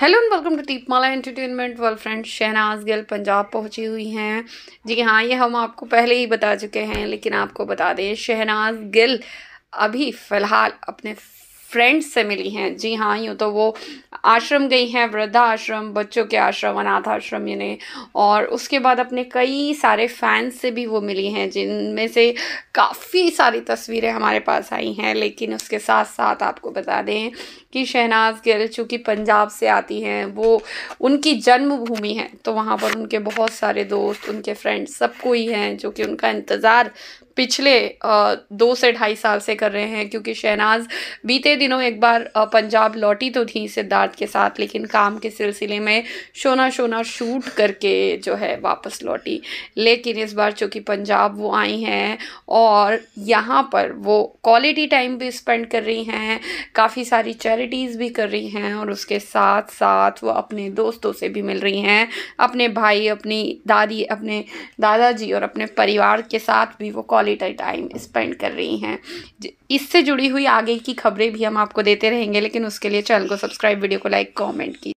hello and welcome to टीप माला entertainment वर्ल फ्रेंड शहनाज गिल पंजाब पहुंची हुई हैं जी हाँ ये हम आपको पहले ही बता चुके हैं लेकिन आपको बता दें शहनाज गिल अभी फ़िलहाल अपने फ्रेंड्स से मिली हैं जी हाँ यूँ तो वो आश्रम गई हैं वृद्धा आश्रम बच्चों के आश्रम अनाथ आश्रम यानी और उसके बाद अपने कई सारे फैंस से भी वो मिली हैं जिनमें से काफ़ी सारी तस्वीरें हमारे पास आई हैं लेकिन उसके साथ साथ आपको बता दें कि शहनाज गिल चूँकि पंजाब से आती हैं वो उनकी जन्मभूमि है तो वहाँ पर उनके बहुत सारे दोस्त उनके फ्रेंड्स सब कोई हैं जो कि उनका इंतज़ार पिछले दो से ढाई साल से कर रहे हैं क्योंकि शहनाज बीते दिनों एक बार पंजाब लौटी तो थी सिद्धार्थ के साथ लेकिन काम के सिलसिले में शोना शोना शूट करके जो है वापस लौटी लेकिन इस बार चूँकि पंजाब वो आई हैं और यहाँ पर वो क्वालिटी टाइम भी स्पेंड कर रही हैं काफ़ी सारी चैरिटीज़ भी कर रही हैं और उसके साथ साथ वो अपने दोस्तों से भी मिल रही हैं अपने भाई अपनी दादी अपने दादाजी और अपने परिवार के साथ भी वो क्वालिटी क्वालिटी टाइम स्पेंड कर रही हैं इससे जुड़ी हुई आगे की खबरें भी हम आपको देते रहेंगे लेकिन उसके लिए चैनल को सब्सक्राइब वीडियो को लाइक कॉमेंट की